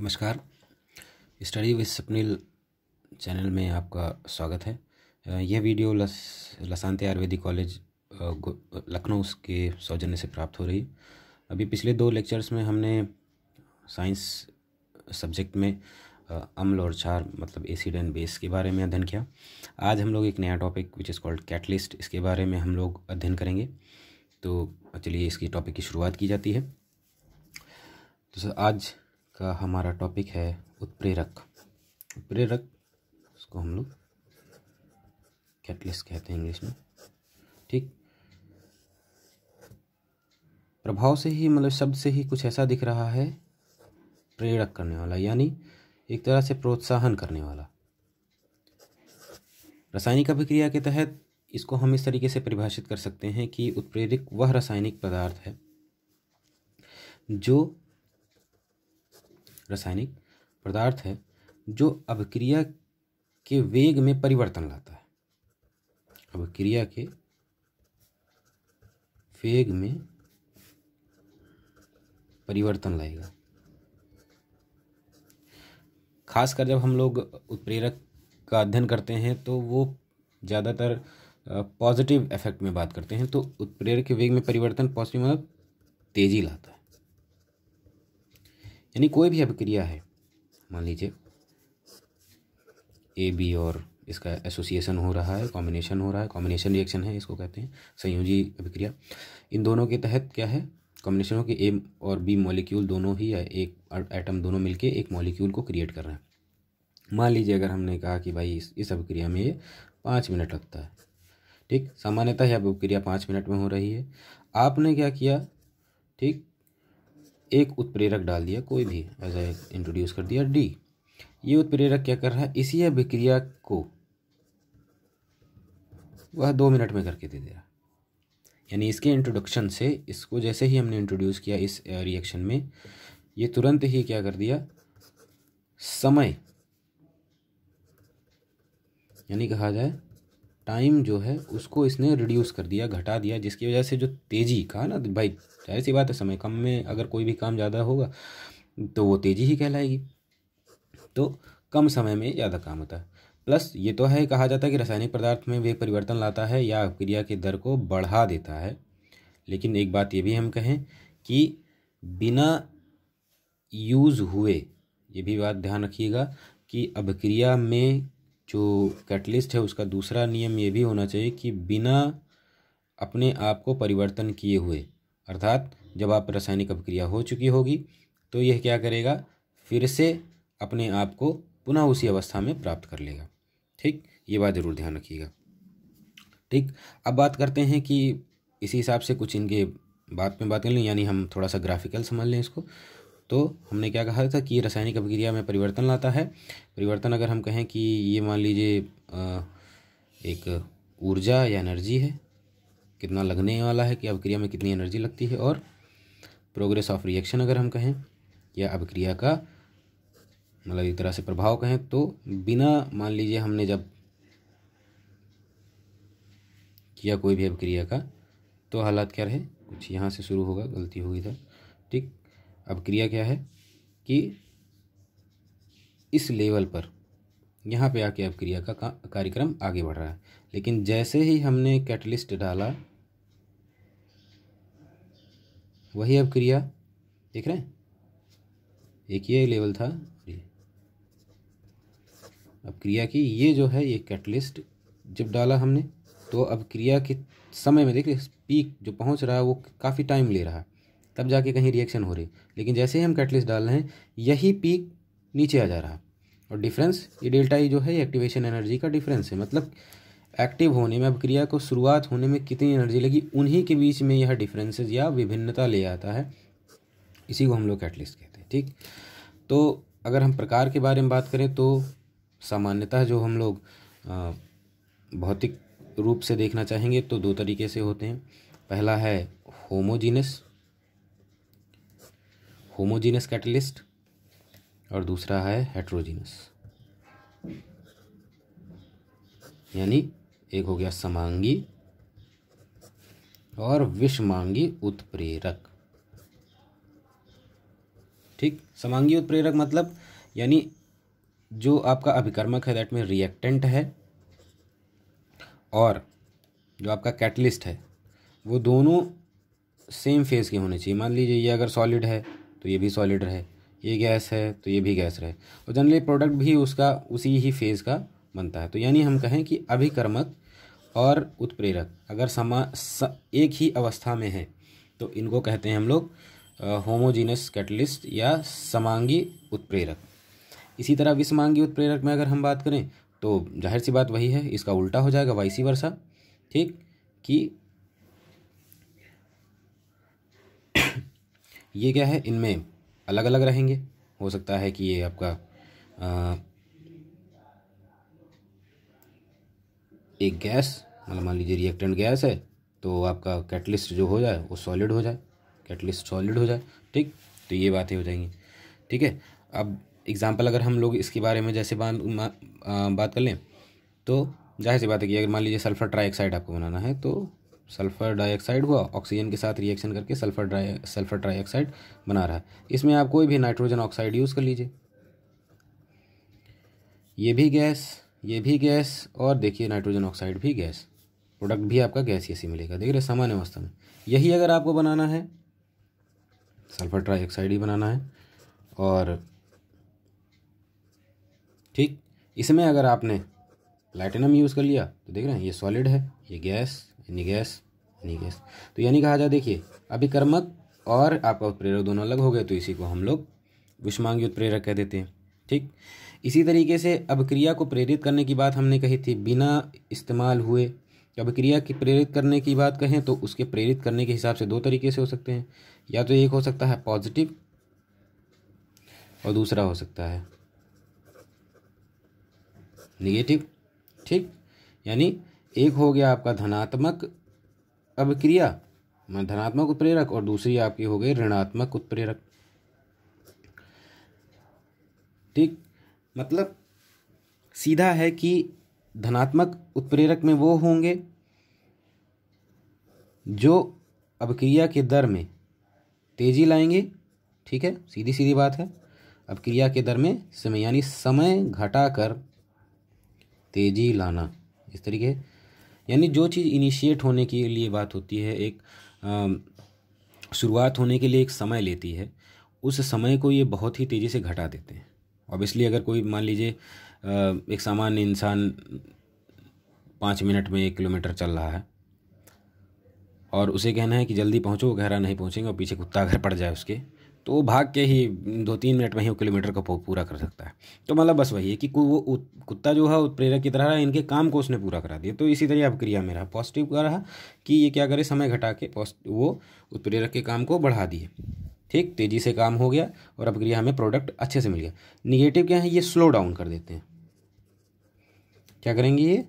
नमस्कार study with सपनील channel में आपका स्वागत है यह वीडियो लस लसांत आयुर्वेदिक कॉलेज लखनऊ के सौजन्य से प्राप्त हो रही अभी पिछले दो लेक्चर्स में हमने साइंस सब्जेक्ट में अम्ल और क्षार मतलब एसिड एंड बेस के बारे में अध्ययन किया आज हम लोग एक नया topic which is called catalyst इसके बारे में हम लोग अध्ययन करेंगे तो चलिए इसकी टॉपिक की शुरुआत की जाती है तो सर आज का हमारा टॉपिक है उत्प्रेरक उत्प्रेरक उसको हम लोग कैटलिस्ट कहते हैं इंग्लिश में ठीक प्रभाव से ही मतलब शब्द से ही कुछ ऐसा दिख रहा है प्रेरक करने वाला यानी एक तरह से प्रोत्साहन करने वाला रासायनिक अभिक्रिया के तहत इसको हम इस तरीके से परिभाषित कर सकते हैं कि उत्प्रेरक वह रासायनिक पदार्थ है जो रासायनिक पदार्थ है जो अभिक्रिया के वेग में परिवर्तन लाता है अभिक्रिया के वेग में परिवर्तन लाएगा खासकर जब हम लोग उत्प्रेरक का अध्ययन करते हैं तो वो ज़्यादातर पॉजिटिव इफेक्ट में बात करते हैं तो उत्प्रेरक के वेग में परिवर्तन पॉजिटिव मतलब तेज़ी लाता है यानी कोई भी अभिक्रिया है मान लीजिए ए बी और इसका एसोसिएशन हो रहा है कॉम्बिनेशन हो रहा है कॉम्बिनेशन रिएक्शन है इसको कहते हैं संयोजी अभिक्रिया इन दोनों के तहत क्या है कॉम्बिनेशन हो कि ए और बी मॉलिक्यूल दोनों ही है एक एटम दोनों मिलके एक मॉलिक्यूल को क्रिएट कर रहे हैं मान लीजिए अगर हमने कहा कि भाई इस इस अभिक्रिया में ये पाँच मिनट लगता है ठीक सामान्यतः यह अभिक्रिया पाँच मिनट में हो रही है आपने क्या किया ठीक एक उत्प्रेरक डाल दिया कोई भी ऐसा ए इंट्रोड्यूस कर दिया डी ये उत्प्रेरक क्या कर रहा है इसी अभिक्रिया को वह दो मिनट में करके दे दे रहा यानी इसके इंट्रोडक्शन से इसको जैसे ही हमने इंट्रोड्यूस किया इस रिएक्शन में ये तुरंत ही क्या कर दिया समय यानी कहा जाए टाइम जो है उसको इसने रिड्यूस कर दिया घटा दिया जिसकी वजह से जो तेज़ी कहा ना भाई जाहिर सी बात है समय कम में अगर कोई भी काम ज़्यादा होगा तो वो तेज़ी ही कहलाएगी तो कम समय में ज़्यादा काम होता है प्लस ये तो है कहा जाता है कि रासायनिक पदार्थ में वे परिवर्तन लाता है या क्रिया के दर को बढ़ा देता है लेकिन एक बात ये भी हम कहें कि बिना यूज़ हुए ये भी बात ध्यान रखिएगा कि अभिक्रिया में जो कैटलिस्ट है उसका दूसरा नियम ये भी होना चाहिए कि बिना अपने आप को परिवर्तन किए हुए अर्थात जब आप रासायनिक अभिक्रिया हो चुकी होगी तो यह क्या करेगा फिर से अपने आप को पुनः उसी अवस्था में प्राप्त कर लेगा ठीक ये बात ज़रूर ध्यान रखिएगा ठीक अब बात करते हैं कि इसी हिसाब से कुछ इनके बात में बात कर लें यानी हम थोड़ा सा ग्राफिकल समझ लें इसको तो हमने क्या कहा था कि ये रासायनिक अभिक्रिया में परिवर्तन लाता है परिवर्तन अगर हम कहें कि ये मान लीजिए एक ऊर्जा या एनर्जी है कितना लगने वाला है कि अभिक्रिया में कितनी एनर्जी लगती है और प्रोग्रेस ऑफ रिएक्शन अगर हम कहें या अभिक्रिया का मतलब एक तरह से प्रभाव कहें तो बिना मान लीजिए हमने जब किया कोई भी अभिक्रिया का तो हालात क्या रहे कुछ यहाँ से शुरू होगा गलती होगी था तो। ठीक अब क्रिया क्या है कि इस लेवल पर यहाँ पे आके अब क्रिया का, का कार्यक्रम आगे बढ़ रहा है लेकिन जैसे ही हमने कैटलिस्ट डाला वही अब क्रिया देख रहे हैं एक ये लेवल था अब क्रिया की ये जो है ये कैटलिस्ट जब डाला हमने तो अब क्रिया के समय में देख रहे पीक जो पहुंच रहा है वो काफ़ी टाइम ले रहा है तब जाके कहीं रिएक्शन हो रही लेकिन जैसे ही हम कैटलिस्ट डाल रहे हैं यही पीक नीचे आ जा रहा और डिफरेंस ये डेल्टा ई e जो है एक्टिवेशन एनर्जी का डिफरेंस है मतलब एक्टिव होने में अब क्रिया को शुरुआत होने में कितनी एनर्जी लगी उन्हीं के बीच में यह डिफरेंसेज या विभिन्नता ले आता है इसी को हम लोग कैटलिस्ट कहते हैं ठीक तो अगर हम प्रकार के बारे में बात करें तो सामान्यतः जो हम लोग भौतिक रूप से देखना चाहेंगे तो दो तरीके से होते हैं पहला है होमोजीनस होमोजीनस कैटलिस्ट और दूसरा है हेट्रोजीनस यानी एक हो गया समांगी और विषमांगी उत्प्रेरक ठीक समांगी उत्प्रेरक मतलब यानी जो आपका अभिकर्मक है दैट में रिएक्टेंट है और जो आपका कैटलिस्ट है वो दोनों सेम फेज़ के होने चाहिए मान लीजिए ये अगर सॉलिड है तो ये भी सॉलिड रहे ये गैस है तो ये भी गैस रहे और जनरली प्रोडक्ट भी उसका उसी ही फेज़ का बनता है तो यानी हम कहें कि अभिकर्मक और उत्प्रेरक अगर समा स, एक ही अवस्था में है तो इनको कहते हैं हम लोग होमोजीनस कैटलिस्ट या समांगी उत्प्रेरक इसी तरह विषमांगी उत्प्रेरक में अगर हम बात करें तो जाहिर सी बात वही है इसका उल्टा हो जाएगा वाइसी वर्षा ठीक कि ये क्या है इनमें अलग अलग रहेंगे हो सकता है कि ये आपका आ, एक गैस मतलब मान लीजिए रिएक्टेंट गैस है तो आपका कैटलिस्ट जो हो जाए वो सॉलिड हो जाए कैटलिस्ट सॉलिड हो जाए ठीक तो ये बातें हो जाएंगी ठीक है अब एग्ज़ाम्पल अगर हम लोग इसके बारे में जैसे बात बात कर लें तो जाहिर सी बात है कि अगर मान लीजिए सल्फ़र ट्राई ऑक्साइड आपको बनाना है तो सल्फ़र डाइऑक्साइड हुआ ऑक्सीजन के साथ रिएक्शन करके सल्फ़र डाई सल्फ़र ट्राइऑक्साइड बना रहा है इसमें आप कोई भी नाइट्रोजन ऑक्साइड यूज़ कर लीजिए ये भी गैस ये भी गैस और देखिए नाइट्रोजन ऑक्साइड भी गैस प्रोडक्ट भी आपका गैस सी मिलेगा देख रहे सामान्य अवस्था में यही अगर आपको बनाना है सल्फ़र ट्राइऑक्साइड ही बनाना है और ठीक इसमें अगर आपने प्लैटिनम यूज़ कर लिया तो देख रहे हैं ये सॉलिड है ये गैस यानी गैस यानी गैस तो यानी कहा जाए देखिए अभिकर्मक और आपका उत्प्रेरक दोनों अलग हो गए तो इसी को हम लोग विषमांगी उत्प्रेरक कह देते हैं ठीक इसी तरीके से अभिक्रिया को प्रेरित करने की बात हमने कही थी बिना इस्तेमाल हुए अभिक्रिया की प्रेरित करने की बात कहें तो उसके प्रेरित करने के हिसाब से दो तरीके से हो सकते हैं या तो एक हो सकता है पॉजिटिव और दूसरा हो सकता है निगेटिव ठीक यानी एक हो गया आपका धनात्मक अभिक्रिया मैं धनात्मक उत्प्रेरक और दूसरी आपकी हो गई ऋणात्मक उत्प्रेरक ठीक मतलब सीधा है कि धनात्मक उत्प्रेरक में वो होंगे जो अभिक्रिया के दर में तेजी लाएंगे ठीक है सीधी सीधी बात है अब क्रिया के दर में समय यानी समय घटाकर तेजी लाना इस तरीके यानी जो चीज़ इनिशिएट होने के लिए बात होती है एक शुरुआत होने के लिए एक समय लेती है उस समय को ये बहुत ही तेज़ी से घटा देते हैं ऑब्वियसली अगर कोई मान लीजिए एक सामान्य इंसान पाँच मिनट में एक किलोमीटर चल रहा है और उसे कहना है कि जल्दी पहुँचो गहरा नहीं पहुँचेंगे और पीछे कुत्ता अगर पड़ जाए उसके तो वो भाग के ही दो तीन मिनट में ही वो किलोमीटर का पूरा कर सकता है तो मतलब बस वही है कि वो कुत्ता जो है उत्प्रेरक की तरह रहा इनके काम को उसने पूरा करा दिया तो इसी तरह अब क्रिया में रहा पॉजिटिव का रहा कि ये क्या करे समय घटा के वो उत्प्रेरक के काम को बढ़ा दिए ठीक तेज़ी से काम हो गया और अब क्रिया हमें प्रोडक्ट अच्छे से मिल गया निगेटिव क्या है ये स्लो डाउन कर देते हैं क्या करेंगे ये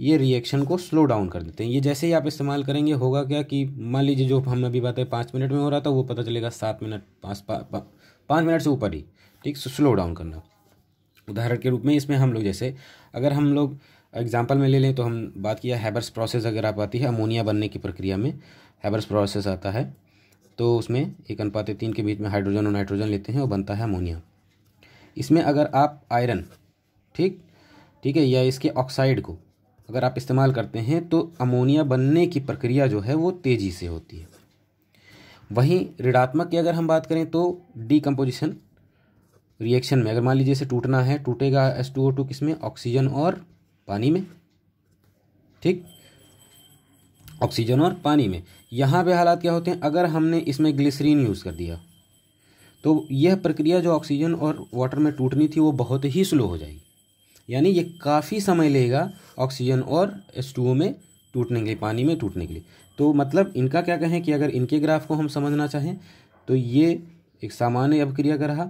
ये रिएक्शन को स्लो डाउन कर देते हैं ये जैसे ही आप इस्तेमाल करेंगे होगा क्या कि मान लीजिए जो हम अभी बात है पाँच मिनट में हो रहा था वो पता चलेगा सात मिनट पाँच पाँच मिनट से ऊपर ही ठीक स्लो डाउन करना उदाहरण के रूप में इसमें हम लोग जैसे अगर हम लोग एग्जाम्पल में ले लें तो हम बात किया हैबर्स प्रोसेस अगर आप आती है अमोनिया बनने की प्रक्रिया में हैबर्स प्रोसेस आता है तो उसमें एक अनुपात तीन के बीच में हाइड्रोजन और नाइट्रोजन लेते हैं और बनता है अमोनिया इसमें अगर आप आयरन ठीक ठीक है या इसके ऑक्साइड को अगर आप इस्तेमाल करते हैं तो अमोनिया बनने की प्रक्रिया जो है वो तेज़ी से होती है वहीं ऋणात्मक की अगर हम बात करें तो डीकम्पोजिशन रिएक्शन में अगर मान लीजिए इसे टूटना है टूटेगा एस टू ओ टू किस में ऑक्सीजन और पानी में ठीक ऑक्सीजन और पानी में यहाँ पे हालात क्या होते हैं अगर हमने इसमें ग्लिसरीन यूज़ कर दिया तो यह प्रक्रिया जो ऑक्सीजन और वाटर में टूटनी थी वो बहुत ही स्लो हो जाएगी यानी ये काफ़ी समय लेगा ऑक्सीजन और एस में टूटने के लिए पानी में टूटने के लिए तो मतलब इनका क्या कहें कि अगर इनके ग्राफ को हम समझना चाहें तो ये एक सामान्य अभिक्रिया का रहा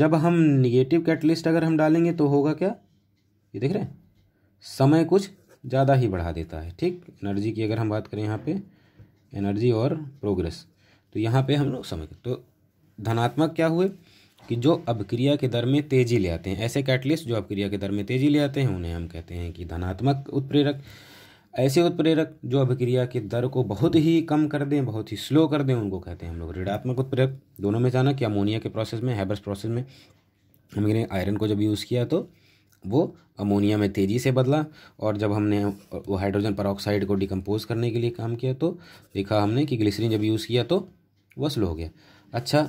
जब हम निगेटिव कैटलिस्ट अगर हम डालेंगे तो होगा क्या ये देख रहे हैं समय कुछ ज़्यादा ही बढ़ा देता है ठीक एनर्जी की अगर हम बात करें यहाँ पे एनर्जी और प्रोग्रेस तो यहाँ पे हम लोग समय तो धनात्मक क्या हुए कि जो अभिक्रिया के दर में तेजी ले आते हैं ऐसे कैटलिस्ट जो अभिक्रिया के दर में तेजी ले आते हैं उन्हें हम कहते हैं कि धनात्मक उत्प्रेरक ऐसे उत्प्रेरक जो अभिक्रिया के दर को बहुत ही कम कर दें बहुत ही स्लो कर दें उनको कहते हैं हम लोग ऋणात्मक उत्प्रेरक दोनों में जाना कि अमोनिया के प्रोसेस में हैबर्स प्रोसेस में हमने आयरन को जब यूज़ किया तो वो अमोनिया में तेज़ी से बदला और जब हमने वो हाइड्रोजन पर को डिकम्पोज करने के लिए काम किया तो देखा हमने कि ग्लिसरीन जब यूज़ किया तो वह स्लो हो गया अच्छा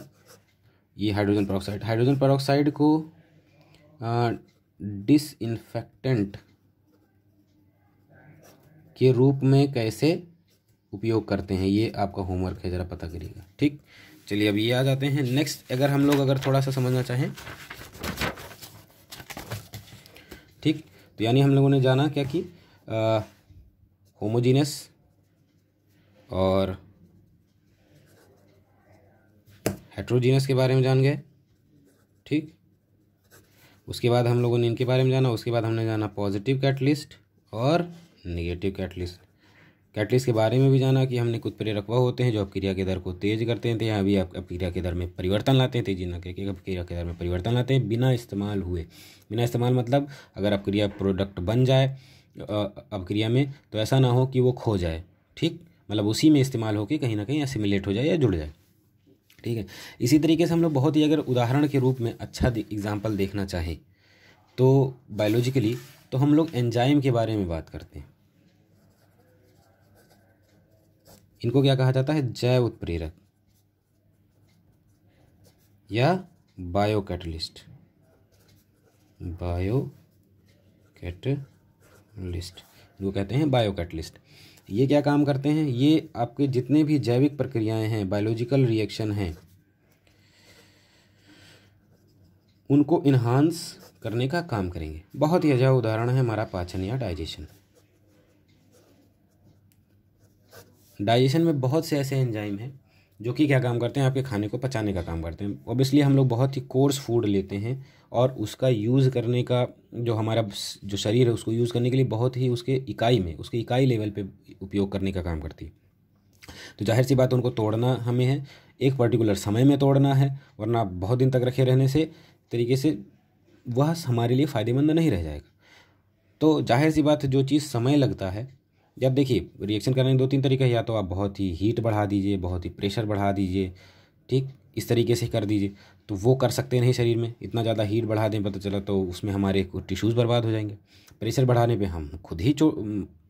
ये हाइड्रोजन परऑक्साइड हाइड्रोजन परऑक्साइड को डिसइनफेक्टेंट के रूप में कैसे उपयोग करते हैं ये आपका होमवर्क है ज़रा पता करिएगा ठीक चलिए अब ये आ जाते हैं नेक्स्ट अगर हम लोग अगर थोड़ा सा समझना चाहें ठीक तो यानी हम लोगों ने जाना क्या कि होमोजीनस और हेट्रोजीनस के बारे में जान गए ठीक उसके बाद हम लोगों ने इनके बारे में जाना उसके बाद हमने जाना पॉजिटिव कैटलिस्ट और निगेटिव कैटलिस्ट कैटलिस्ट के बारे में भी जाना कि हमने कुछ प्रेरकवा होते हैं जो अपक्रिया के दर को तेज करते हैं तो या अभी अपक्रिया के दर में परिवर्तन लाते हैं तेजी ना करके अपक्रिया के दर में परिवर्तन लाते हैं बिना इस्तेमाल हुए बिना इस्तेमाल मतलब अगर अपक्रिया प्रोडक्ट बन जाए अपक्रिया में तो ऐसा ना हो कि वो खो जाए ठीक मतलब उसी में इस्तेमाल होकर कहीं ना कहीं असिमिलेट हो जाए या जुड़ जाए ठीक है इसी तरीके से हम लोग बहुत ही अगर उदाहरण के रूप में अच्छा एग्जाम्पल देखना चाहें तो बायोलॉजिकली तो हम लोग एंजाइम के बारे में बात करते हैं इनको क्या कहा जाता है जैव उत्प्रेरक या बायो कैटलिस्ट बायो कैटलिस्ट वो कहते हैं बायो कैटलिस्ट ये क्या काम करते हैं ये आपके जितने भी जैविक प्रक्रियाएं हैं बायोलॉजिकल रिएक्शन हैं उनको इन्हांस करने का काम करेंगे बहुत ही अजय उदाहरण है हमारा पाचन या डाइजेशन डाइजेशन में बहुत से ऐसे एंजाइम हैं जो कि क्या काम करते हैं आपके खाने को पचाने का काम करते हैं ऑब्वियसली हम लोग बहुत ही कोर्स फूड लेते हैं और उसका यूज़ करने का जो हमारा जो शरीर है उसको यूज़ करने के लिए बहुत ही उसके इकाई में उसके इकाई लेवल पे उपयोग करने का काम करती है तो जाहिर सी बात उनको तोड़ना हमें है एक पर्टिकुलर समय में तोड़ना है वरना बहुत दिन तक रखे रहने से तरीके से वह हमारे लिए फ़ायदेमंद नहीं रह जाएगा तो जाहिर सी बात जो चीज़ समय लगता है या देखिए रिएक्शन करने के दो तीन तरीके या तो आप बहुत ही हीट बढ़ा दीजिए बहुत ही प्रेशर बढ़ा दीजिए ठीक इस तरीके से कर दीजिए तो वो कर सकते नहीं शरीर में इतना ज़्यादा हीट बढ़ा दें पता चला तो उसमें हमारे टिश्यूज़ बर्बाद हो जाएंगे प्रेशर बढ़ाने पे हम खुद ही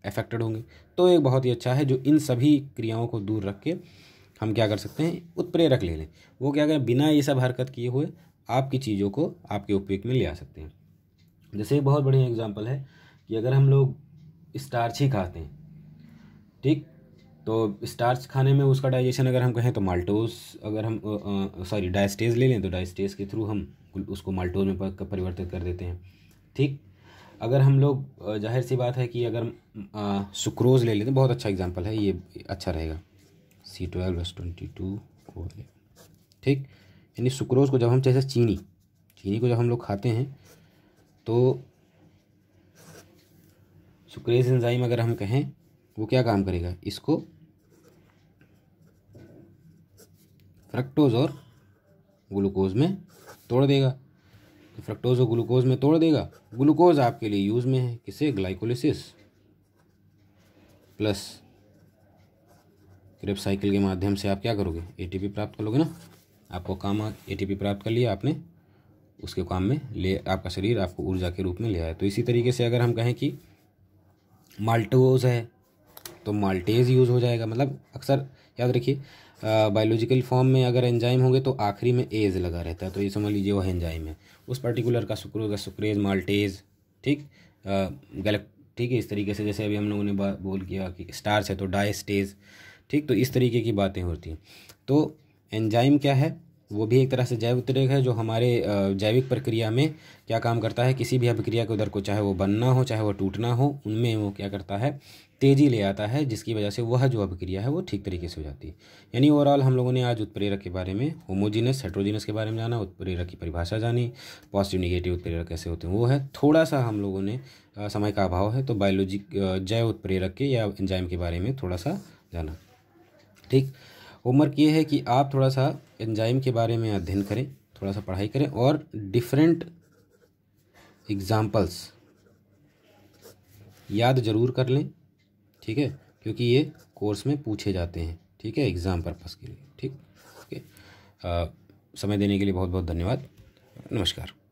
अफेक्टेड होंगे तो एक बहुत ही अच्छा है जो इन सभी क्रियाओं को दूर रख के हम क्या कर सकते हैं उत्प्रेरक ले लें वो क्या करें बिना ये सब हरकत किए हुए आपकी चीज़ों को आपके उपयोग में ले आ सकते हैं जैसे एक बहुत बढ़िया एग्जाम्पल है कि अगर हम लोग स्टार्च ही खाते हैं ठीक तो स्टार्च खाने में उसका डाइजेशन अगर हम कहें तो माल्टोज अगर हम सॉरी डायस्टेज ले लें तो डायस्टेज के थ्रू हम उसको माल्टोज में परिवर्तित कर देते हैं ठीक अगर हम लोग जाहिर सी बात है कि अगर सुक्रोज ले लेते हैं तो बहुत अच्छा एग्जाम्पल है ये अच्छा रहेगा C twelve S twenty two ठीक यानी सुक्रोज को जब हम जैसे चीनी चीनी को जब हम लोग खाते हैं तो सुक्रेज तो एंजाइम अगर हम कहें वो क्या काम करेगा इसको फ्रक्टोज और ग्लूकोज में तोड़ देगा तो फ्रक्टोज और ग्लूकोज में तोड़ देगा ग्लूकोज आपके लिए यूज़ में है किसे ग्लाइकोलिसिस प्लस क्रेप साइकिल के माध्यम से आप क्या करोगे एटीपी प्राप्त करोगे ना आपको काम एटीपी प्राप्त कर लिया आपने उसके काम में ले आपका शरीर आपको ऊर्जा के रूप में ले आया तो इसी तरीके से अगर हम कहें कि माल्टोज है तो माल्टेज यूज़ हो जाएगा मतलब अक्सर याद रखिए बायोलॉजिकल फॉर्म में अगर एंजाइम होंगे तो आखिरी में एज लगा रहता है तो ये समझ लीजिए वह एंजाइम है उस पर्टिकुलर का सुक्रोज का सुक्रेज माल्टेज ठीक गैलेक्ट ठीक है इस तरीके से जैसे अभी हम लोगों ने बोल किया कि स्टार्स है तो डाइस्टेज ठीक तो इस तरीके की बातें होती हैं तो एंजाइम क्या है वो भी एक तरह से जैव उत्प्रेरक है जो हमारे जैविक प्रक्रिया में क्या काम करता है किसी भी अभिक्रिया के उधर को चाहे वो बनना हो चाहे वो टूटना हो उनमें वो क्या करता है तेज़ी ले आता है जिसकी वजह से वह जो अभिक्रिया है वो ठीक तरीके से हो जाती है यानी ओवरऑल हम लोगों ने आज उत्प्रेरक के बारे में होमोजीनस हेट्रोजीनस के बारे में जाना उत्प्रेरक की परिभाषा जानी पॉजिटिव निगेटिव उत्प्रेरक कैसे होते हैं वो है थोड़ा सा हम लोगों ने समय का अभाव है तो बायोलॉजी जैव उत्प्रेरक के या एंजाइम के बारे में थोड़ा सा जाना ठीक होमवर्क ये है कि आप थोड़ा सा एंजाइम के बारे में अध्ययन करें थोड़ा सा पढ़ाई करें और डिफरेंट एग्ज़ाम्पल्स याद ज़रूर कर लें ठीक है क्योंकि ये कोर्स में पूछे जाते हैं ठीक है एग्ज़ाम पर्पज़ के लिए ठीक ओके समय देने के लिए बहुत बहुत धन्यवाद नमस्कार